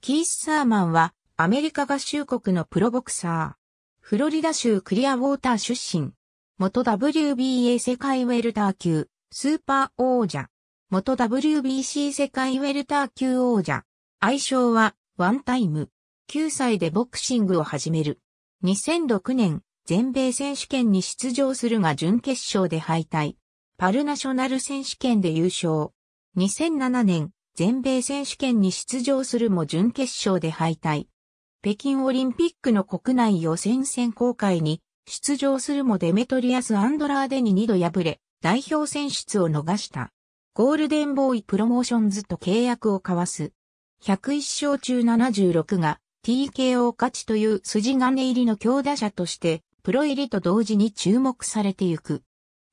キース・サーマンはアメリカ合衆国のプロボクサー。フロリダ州クリアウォーター出身。元 WBA 世界ウェルター級スーパー王者。元 WBC 世界ウェルター級王者。愛称はワンタイム。9歳でボクシングを始める。2006年全米選手権に出場するが準決勝で敗退。パルナショナル選手権で優勝。2007年全米選手権に出場するも準決勝で敗退。北京オリンピックの国内予選選考会に出場するもデメトリアス・アンドラーデに2度敗れ、代表選出を逃した。ゴールデンボーイプロモーションズと契約を交わす。101勝中76が TKO 勝ちという筋金入りの強打者として、プロ入りと同時に注目されてゆく。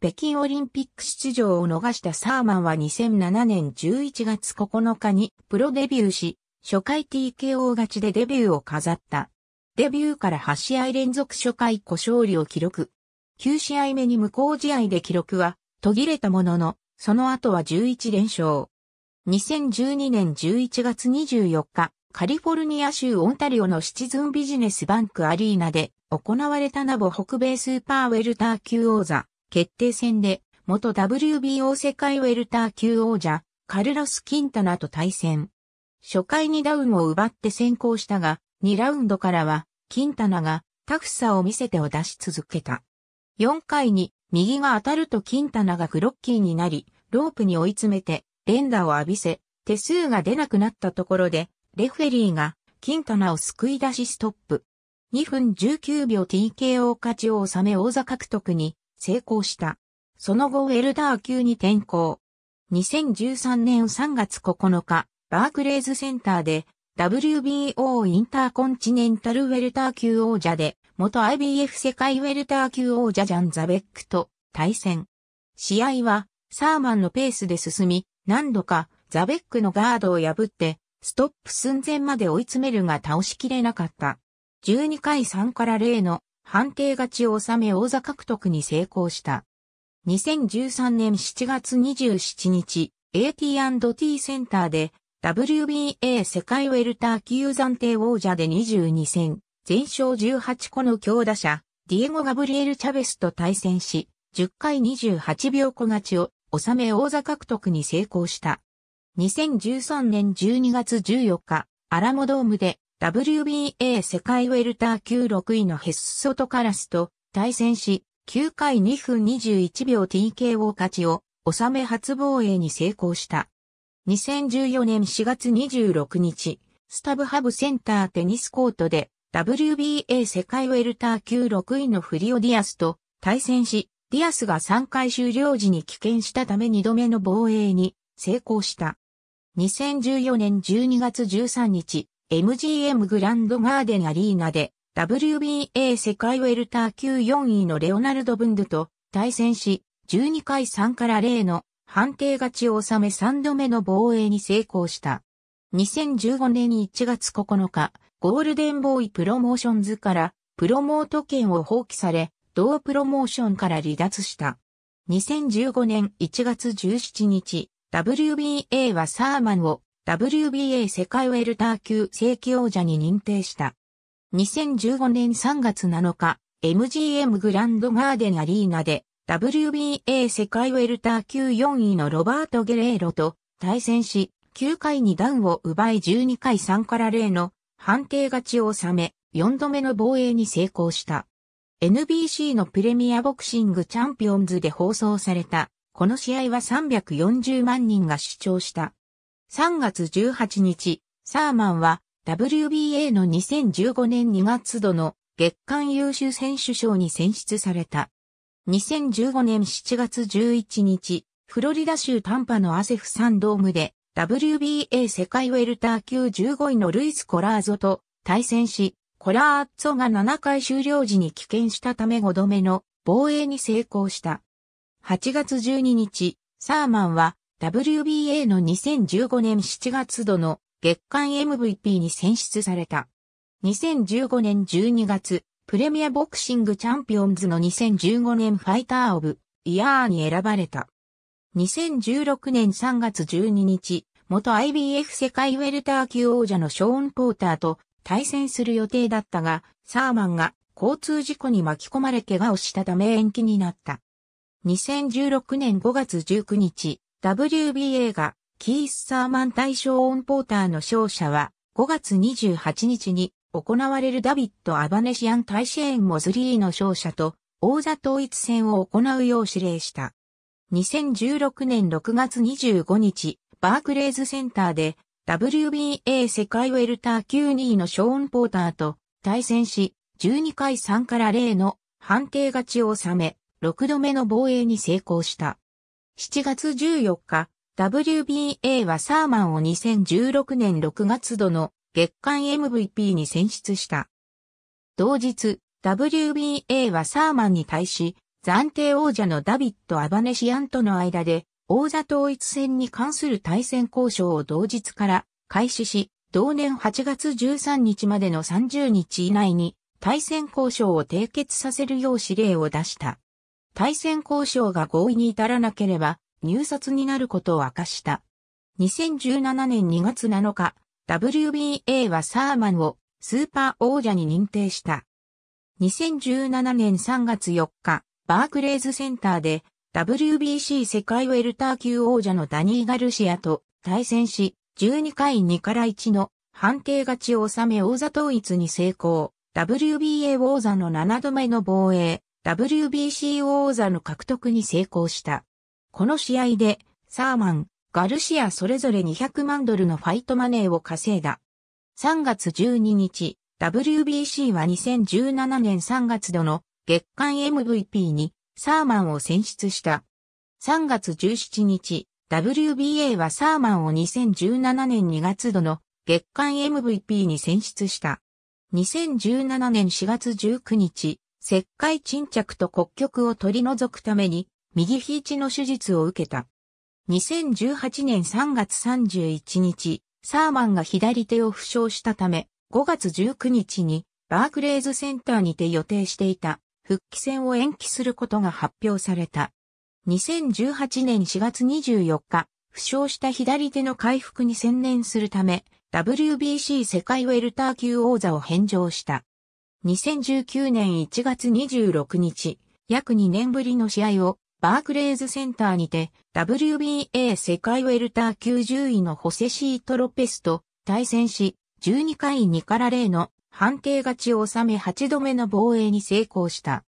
北京オリンピック出場を逃したサーマンは2007年11月9日にプロデビューし、初回 TKO 勝ちでデビューを飾った。デビューから8試合連続初回小勝利を記録。9試合目に無効試合で記録は途切れたものの、その後は11連勝。2012年11月24日、カリフォルニア州オンタリオのシチズンビジネスバンクアリーナで行われたナボ北米スーパーウェルター級王座決定戦で、元 WBO 世界ウェルター級王者、カルロス・キンタナと対戦。初回にダウンを奪って先行したが、2ラウンドからは、キンタナがタフさを見せてを出し続けた。4回に右が当たるとキンタナがグロッキーになり、ロープに追い詰めて、連打を浴びせ、手数が出なくなったところで、レフェリーが、キンタナを救い出しストップ。2分19秒 TKO 勝ちを収め王座獲得に成功した。その後ウェルダー級に転向。2013年3月9日、バークレーズセンターで WBO インターコンチネンタルウェルター級王者で、元 IBF 世界ウェルター級王者ジャン・ザベックと対戦。試合はサーマンのペースで進み、何度かザベックのガードを破って、ストップ寸前まで追い詰めるが倒しきれなかった。12回3から0の判定勝ちを収め王座獲得に成功した。2013年7月27日、AT&T センターで WBA 世界ウェルター級暫定王者で22戦、全勝18個の強打者、ディエゴ・ガブリエル・チャベスと対戦し、10回28秒小勝ちを収め王座獲得に成功した。2013年12月14日、アラモドームで WBA 世界ウェルター級6位のヘッソトカラスと対戦し、9回2分21秒 TKO 勝ちを収め初防衛に成功した。2014年4月26日、スタブハブセンターテニスコートで WBA 世界ウェルター級6位のフリオ・ディアスと対戦し、ディアスが3回終了時に棄権したため2度目の防衛に成功した。2014年12月13日、MGM グランドガーデンアリーナで WBA 世界ウェルター級4位のレオナルド・ブンドゥと対戦し、12回3から0の判定勝ちを収め3度目の防衛に成功した。2015年1月9日、ゴールデンボーイプロモーションズからプロモート権を放棄され、同プロモーションから離脱した。2015年1月17日、WBA はサーマンを WBA 世界ウェルター級正規王者に認定した。2015年3月7日、MGM グランドガーデンアリーナで WBA 世界ウェルター級4位のロバート・ゲレーロと対戦し、9回にダウンを奪い12回3から0の判定勝ちを収め、4度目の防衛に成功した。NBC のプレミアボクシングチャンピオンズで放送された、この試合は340万人が視聴した。3月18日、サーマンは WBA の2015年2月度の月間優秀選手賞に選出された。2015年7月11日、フロリダ州タンパのアセフサンドームで WBA 世界ウェルター級15位のルイス・コラーゾと対戦し、コラーゾが7回終了時に棄権したため5度目の防衛に成功した。8月12日、サーマンは WBA の2015年7月度の月間 MVP に選出された。2015年12月、プレミアボクシングチャンピオンズの2015年ファイターオブイヤーに選ばれた。2016年3月12日、元 IBF 世界ウェルター級王者のショーン・ポーターと対戦する予定だったが、サーマンが交通事故に巻き込まれ怪我をしたため延期になった。2016年5月19日、WBA がキース・サーマン大賞オン・ポーターの勝者は5月28日に行われるダビッド・アバネシアン大シェーン・モズリーの勝者と王座統一戦を行うよう指令した。2016年6月25日、バークレーズセンターで WBA 世界ウェルター級2位のショーン・ポーターと対戦し、12回3から0の判定勝ちを収め、6度目の防衛に成功した。7月14日、WBA はサーマンを2016年6月度の月間 MVP に選出した。同日、WBA はサーマンに対し、暫定王者のダビッド・アバネシアンとの間で、王座統一戦に関する対戦交渉を同日から開始し、同年8月13日までの30日以内に対戦交渉を締結させるよう指令を出した。対戦交渉が合意に至らなければ入札になることを明かした。2017年2月7日、WBA はサーマンをスーパー王者に認定した。2017年3月4日、バークレーズセンターで WBC 世界ウェルター級王者のダニー・ガルシアと対戦し、12回2から1の判定勝ちを収め王座統一に成功。WBA 王座の7度目の防衛。WBC 王座の獲得に成功した。この試合で、サーマン、ガルシアそれぞれ200万ドルのファイトマネーを稼いだ。3月12日、WBC は2017年3月度の月間 MVP にサーマンを選出した。3月17日、WBA はサーマンを2017年2月度の月間 MVP に選出した。2017年4月19日、石灰沈着と骨極を取り除くために、右ひいちの手術を受けた。2018年3月31日、サーマンが左手を負傷したため、5月19日に、バークレーズセンターにて予定していた、復帰戦を延期することが発表された。2018年4月24日、負傷した左手の回復に専念するため、WBC 世界ウェルター級王座を返上した。2019年1月26日、約2年ぶりの試合をバークレーズセンターにて WBA 世界ウェルター級10位のホセシート・ロペスと対戦し、12回2から0の判定勝ちを収め8度目の防衛に成功した。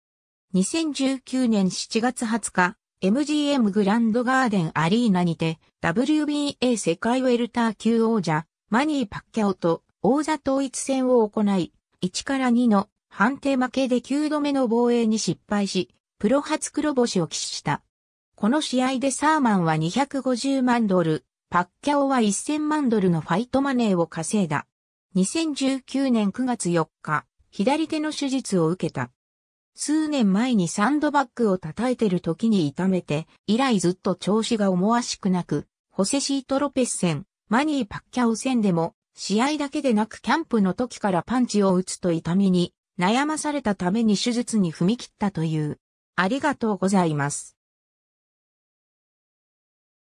2019年7月20日、MGM グランドガーデンアリーナにて WBA 世界ウェルター級王者マニー・パッキャオと王座統一戦を行い、1から2の判定負けで9度目の防衛に失敗し、プロ初黒星を喫した。この試合でサーマンは250万ドル、パッキャオは1000万ドルのファイトマネーを稼いだ。2019年9月4日、左手の手術を受けた。数年前にサンドバッグを叩いてる時に痛めて、以来ずっと調子が思わしくなく、ホセシートロペス戦、マニーパッキャオ戦でも試合だけでなくキャンプの時からパンチを打つと痛みに悩まされたために手術に踏み切ったという。ありがとうございます。